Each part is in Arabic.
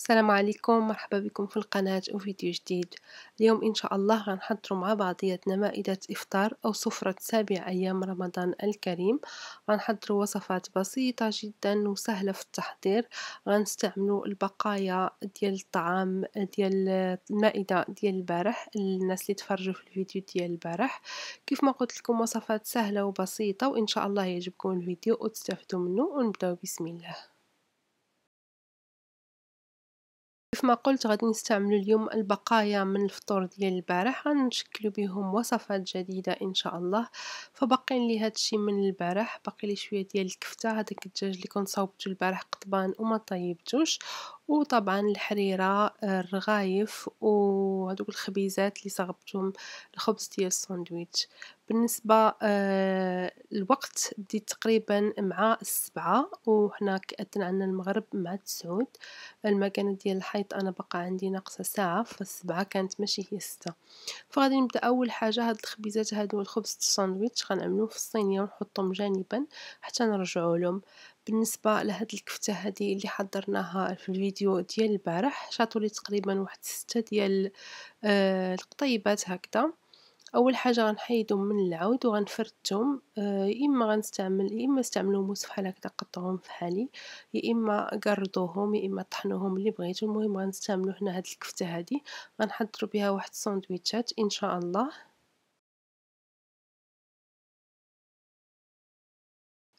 السلام عليكم مرحبا بكم في القناة وفيديو جديد اليوم إن شاء الله غنحضروا مع بعضياتنا مائدة إفطار أو سفرة سابع أيام رمضان الكريم غنحضروا وصفات بسيطة جدا وسهلة في التحضير غنستعملوا البقايا ديال الطعام ديال المائدة ديال البارح الناس اللي تفرجوا في الفيديو ديال البارح كيف ما قلت لكم وصفات سهلة وبسيطة وإن شاء الله يعجبكم الفيديو وتستفدوا منه ونبدأ بسم الله كيف ما قلت غادي نستعملو اليوم البقايا من الفطور ديال البارح غنشكلو بهم وصفات جديدة ان شاء الله فباقين لي هادشي من البارح باقي لي شويه ديال الكفته هذاك الدجاج اللي كنت صاوبته البارح قطبان وما طيبتوش وطبعا الحريرة الرغايف وهذوك الخبيزات اللي صاغبتهم الخبز ديال الساندويتش بالنسبة آه، الوقت بديت تقريبا مع السبعة وهنا كاتن عندنا المغرب مع التسعود المكانة ديال الحيط أنا بقى عندي ناقصة ساعة فالسبعة كانت ماشي هي ستة فغادي نبدأ أول حاجة هاد الخبيزات هادو الخبز الساندويتش غنعملوه في الصينية ونحطهم جانبا حتى نرجعوا لهم بالنسبة لهاد الكفتة هذه اللي حضرناها في الفيديو ديال البارح شاطوا لي تقريبا واحد ستة ديال آه، القطيبات هكذا اول حاجه غنحيدهم من العود وغنفردهم آه اما غنستعمل يا اما موس بحال هكذا قطعوهم فحالي يا اما قردوهم يا اما طحنوهم اللي بغيتو المهم غنستعملو هنا هاد الكفته هادي غنحضروا بها واحد السندويتشات ان شاء الله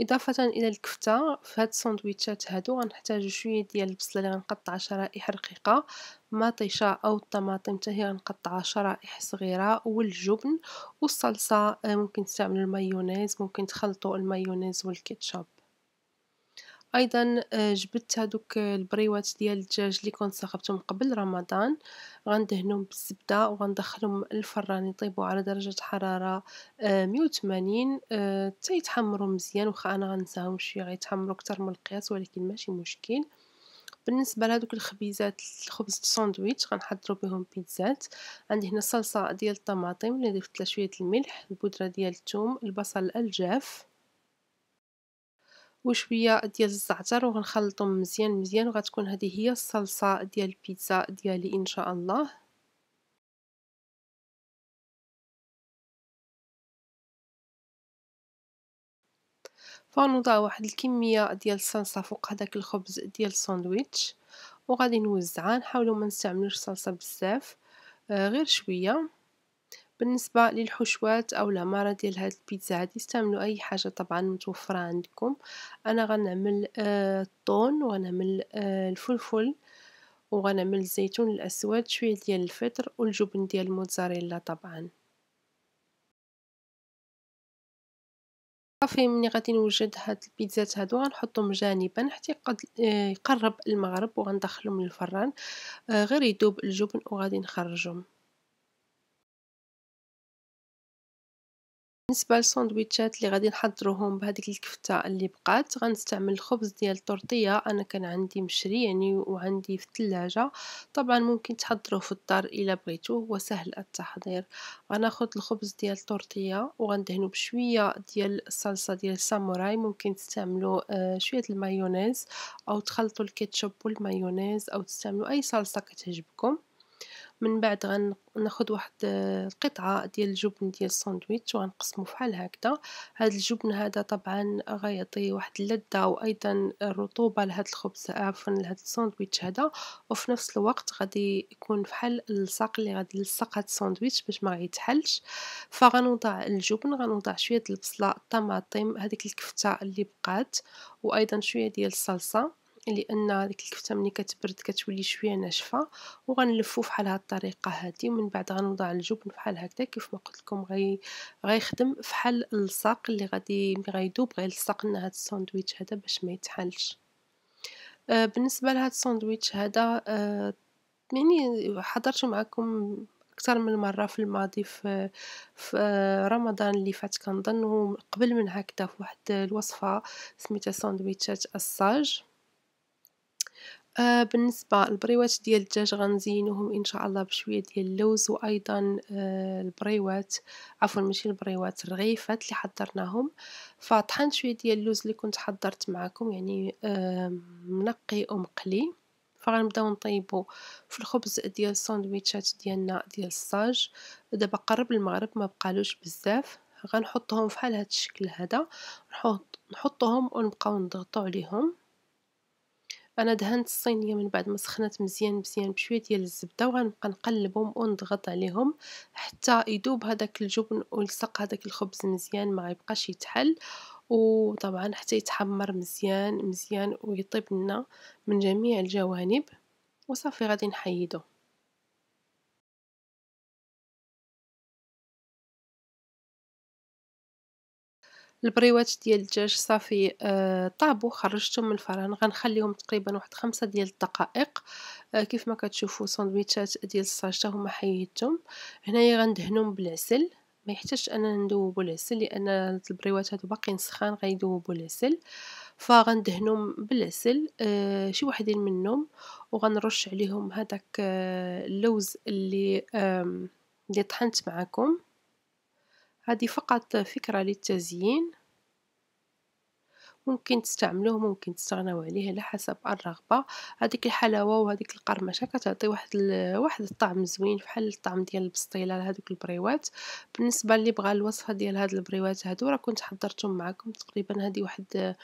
إضافة إلى الكفتة في هاد السندويتشات هادو غنحتاجو شوية ديال البصلة اللي غنقطع شرائح رقيقة مطيشة أو الطماطم حتى هي غنقطع شرائح صغيرة والجبن والصلصة آه، ممكن تستعملوا المايونيز ممكن تخلطوا المايونيز والكيتشب ايضا آه، جبت هذوك آه، البريوات ديال الدجاج اللي كنت صاغبتهم قبل رمضان غندهنهم بالزبده وغندخلهم الفران يطيبوا على درجه حراره 180 آه، حتى يتحمروا مزيان واخا انا غنساهم شويه غيتحمروا اكثر من القياس ولكن ماشي مشكل بالنسبه لهذوك الخبيزات الخبز الساندويتش غنحضروا بهم بيتزات عندي هنا صلصه ديال الطماطم اللي ضفت لها شويه الملح البودره ديال الثوم البصل الجاف وشويه ديال الزعتر وغنخلطهم مزيان مزيان وغتكون هذه هي الصلصه ديال البيتزا ديالي ان شاء الله فنوضع واحد الكميه ديال الصلصه فوق هذاك الخبز ديال الساندويتش وغادي نوزعها نحاولوا ما نستعملوش صلصه بزاف آه، غير شويه بالنسبة للحشوات أو العمارة ديال هاد البيتزا هادي استعملوا أي حاجة طبعا متوفرة عندكم أنا غنعمل آه الطون وغنعمل آه الفلفل وغنعمل الزيتون الأسود شوية ديال الفطر والجبن ديال الموتزاريلا طبعا صافي ملي غادي نوجد هاد البيتزات هادو غنحطهم جانبا حتى آه، يقرب المغرب وغندخلهم للفران آه غير يذوب الجبن وغادي نخرجهم بالنسبه للساندويتشات اللي غادي نحضروهم بهذيك الكفته اللي بقات غنستعمل الخبز ديال الطورطيه انا كان عندي مشري يعني وعندي في الثلاجه طبعا ممكن تحضروه في الدار الا بغيتو هو سهل التحضير غناخذ الخبز ديال الطورطيه وغندهنو بشويه ديال الصلصه ديال الساموراي ممكن تستعملوا آه، شويه المايونيز او تخلطوا الكيتشوب والمايونيز او تستعملوا اي صلصه كتعجبكم من بعد ناخد واحد القطعة آه, ديال الجبن ديال الساندويتش وغنقسمو فحال هكذا هاد الجبن هذا طبعا غيعطي واحد اللذة وايضا الرطوبة لهاد الخبز عفوا لهاد الساندويتش هذا وفي نفس الوقت غادي يكون فحال اللصاق اللي غادي نلصق هاد الساندويتش باش ما يتحلش فغنوضع الجبن غنوضع شويه البصله الطماطم هذيك الكفته اللي بقات وايضا شويه ديال الصلصه لان ديك الكفته ملي كتبرد كتولي شويه ناشفه وغنلفو بحال هاد الطريقه هادي ومن بعد غنوضع الجبن بحال هكذا كيف ما قلت لكم غي غيخدم بحال اللصاق اللي غادي ملي غيدوب غيلصق لنا هاد الساندويتش هذا باش ما يتحلش آه، بالنسبه لهاد الساندويتش هذا آه، يعني حضرته معكم اكثر من مره في الماضي في, في رمضان اللي فات كنظن قبل من هكذا في واحد الوصفه سميتها ساندويتشات الصاج آه، بالنسبة البريوات ديال الدجاج غنزينوهم إن شاء الله بشوية ديال اللوز، وأيضا آه، البريوات عفوا ماشي البريوات الرغيفات اللي حضرناهم، فطحنت شوية ديال اللوز اللي كنت حضرت معكم يعني آه، منقي ومقلي، فغنبداو نطيبو في الخبز ديال الساندويتشات ديالنا ديال الصاج دابا قرب المغرب ما بقالوش بزاف غنحطهم فحال هاد الشكل هذا -نحط- نحطهم ونبقاو نضغطو عليهم انا دهنت الصينيه من بعد ما سخنت مزيان مزيان بشويه ديال الزبده وغنبقى نقلبهم ونضغط عليهم حتى يدوب هذاك الجبن ويلصق هذاك الخبز مزيان ما يبقاش يتحل وطبعا حتى يتحمر مزيان مزيان ويطيب لنا من جميع الجوانب وصافي غادي نحيدو البريوات ديال الدجاج صافي آه، طابو خرجتهم من الفرن غنخليهم تقريبا واحد خمسة ديال الدقائق آه، كيف ما كتشوفوا ساندويتشات ديال الصاج هما حيدتهم هنايا غندهنهم بالعسل ما يحتاجش اننا ندوبو العسل لان البريوات هادو باقيين سخان غيذوبوا العسل فغندهنهم بالعسل آه شي وحدين منهم وغنرش عليهم هذاك آه، اللوز اللي اللي طحنت معاكم هذه فقط فكرة للتزيين ممكن تستعملوه ممكن تستغناو عليه على حسب الرغبه هذيك الحلاوه وهذيك القرمشه كتعطي واحد واحد الطعم زوين بحال الطعم ديال البسطيله لهذوك البريوات بالنسبه اللي بغى الوصفه ديال هاد البريوات هادو راه كنت حضرتهم معكم تقريبا هذه واحد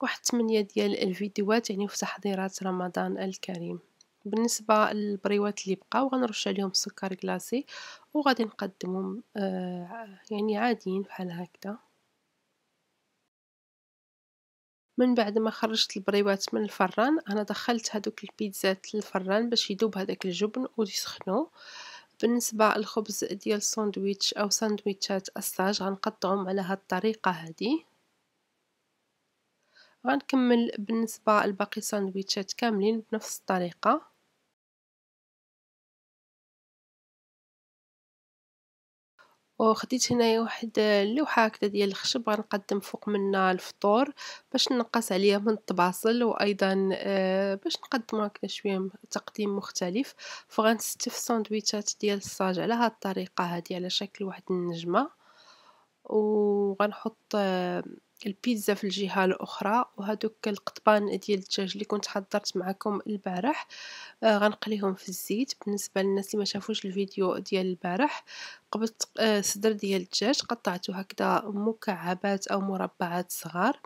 واحد 8 ديال الفيديوهات يعني في تحضيرات رمضان الكريم بالنسبه للبريوات اللي بقاو غنرش عليهم السكر كلاصي وغادي نقدمهم آه يعني عاديين بحال هكذا من بعد ما خرجت البريوات من الفران انا دخلت هذوك البيتزات للفران باش يذوب هذاك الجبن ويسخنوا بالنسبه للخبز ديال الساندويتش او ساندويتشات الساج غنقطعهم على هاد الطريقه هذه غنكمل بالنسبه لباقي ساندويتشات كاملين بنفس الطريقه وخديت هنايا واحد اللوحة هكذا ديال الخشب غنقدم فوق منها الفطور باش نقص عليها من الطباصل وايضا آه، باش نقدمو هكذا شويه تقديم مختلف فغنستف ساندويتشات ديال الصاج على هاد الطريقه هادي على شكل واحد النجمه وغنحط آه، البيتزا في الجهه الاخرى وهذوك القطبان ديال الدجاج اللي كنت حضرت معكم البارح آه غنقليهم في الزيت بالنسبه للناس اللي ما شافوش الفيديو ديال البارح قبلت آه صدر ديال الدجاج قطعته هكذا مكعبات او مربعات صغار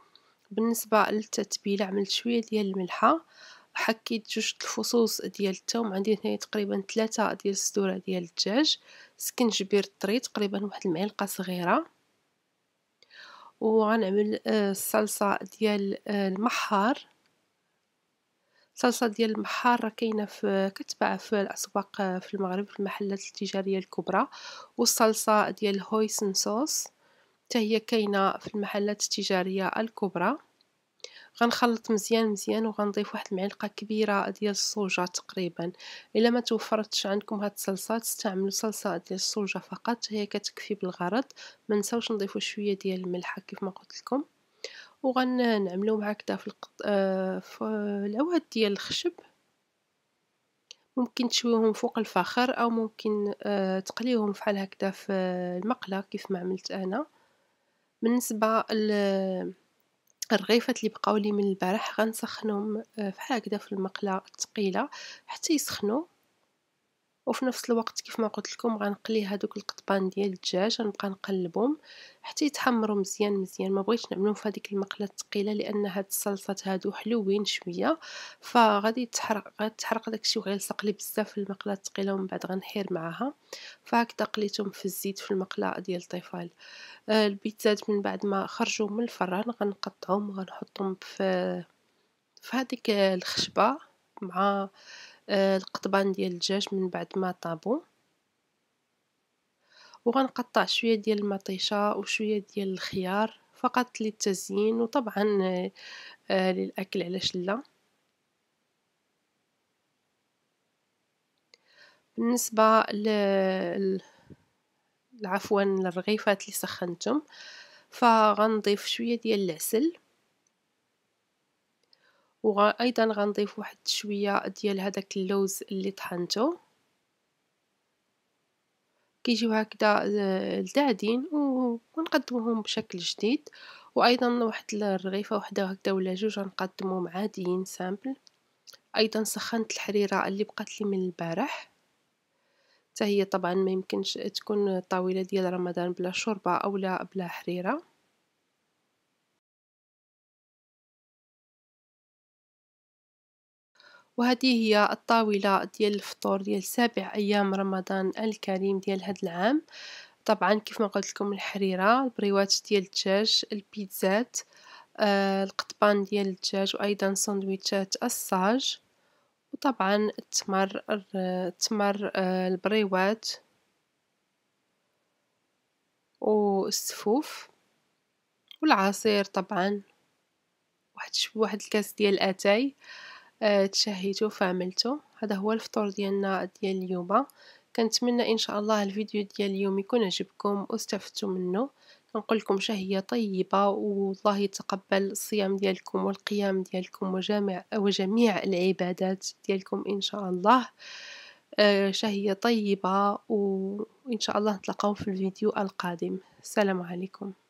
بالنسبه للتتبيله عملت شويه ديال الملحه حكيت جوج الفصوص ديال الثوم عندي هنا تقريبا ثلاثة ديال الصدورة ديال الدجاج سكنجبير طري تقريبا واحد المعلقة صغيرة وغنعمل آه، الصلصة ديال آه، المحار، الصلصة ديال المحار راه كاينة في كتباع في الأسواق آه، في المغرب في المحلات التجارية الكبرى، والصلصة ديال هويسن صوص حتى هي كاينة في المحلات التجارية الكبرى. غنخلط مزيان مزيان وغنضيف واحد المعلقه كبيره ديال الصوجه تقريبا الا ما توفرتش عندكم هاد الصلصه تستعملوا صلصه ديال الصوجه فقط هي كتكفي بالغرض ما نساوش نضيفوا شويه ديال الملح كيف ما قلت لكم وغنعملوا مع هكدا في, القط... آه في العواد ديال الخشب ممكن تشويهم فوق الفخر او ممكن آه تقليوهم فحال هكدا في المقله كيف ما عملت انا بالنسبه ل الرغيفات اللي بقاو لي من البارح غنسخنهم فحال آه، هكذا في المقلة الثقيلة حتى يسخنو وفي نفس الوقت كيف ما قلت لكم غنقلي هذوك القطبان ديال الدجاج غنبقى نقلبهم حتى يتحمروا مزيان مزيان ما بغيتش نعملهم في هذيك المقله الثقيله لان هاد الصلصات هادو حلوين شويه فغادي تحرق غتحرق داكشي وغيلصق لي بزاف في المقله الثقيله ومن بعد غنحير معاها فهكذا قليتهم في الزيت في المقله ديال الطفال آه، البيتزات من بعد ما خرجوا من الفران غنقطعهم وغنحطهم في في هذيك الخشبه مع آه، القطبان ديال الدجاج من بعد ما طابو وغنقطع شويه ديال المطيشه وشويه ديال الخيار فقط للتزيين وطبعا آه، للاكل علاش لا بالنسبه ل عفوا للرغيفات اللي سخنتهم فغنضيف شويه ديال العسل وأيضا غنضيف واحد شوية ديال هذاك اللوز اللي طحنته كيجيو هكذا آه، لذاذين ونقدموهم بشكل جديد وايضا واحد الرغيفه وحده هكذا ولا جوج غنقدمهم عاديين سامبل ايضا سخنت الحريره اللي بقات لي من البارح حتى هي طبعا ما يمكنش تكون طاوله ديال رمضان بلا شوربه اولا بلا حريره وهذه هي الطاولة ديال الفطور ديال سابع أيام رمضان الكريم ديال هاد العام طبعا كيف ما قلت لكم الحريرة البريوات ديال الدجاج البيتزات آه القطبان ديال الدجاج وأيضا سندويتشات الصاج وطبعا التمر التمر آه البريوات والسفوف والعصير طبعا واحد واحد الكاس ديال اتاي آه، تشهيتو فعملته هذا هو الفطور ديالنا ديال اليوم كنتمنى ان شاء الله الفيديو ديال اليوم يكون عجبكم واستفدتوا منه كنقول لكم شهية طيبة والله يتقبل الصيام ديالكم والقيام ديالكم وجميع وجميع العبادات ديالكم ان شاء الله آه، شهية طيبة وإن شاء الله نتلقاو في الفيديو القادم السلام عليكم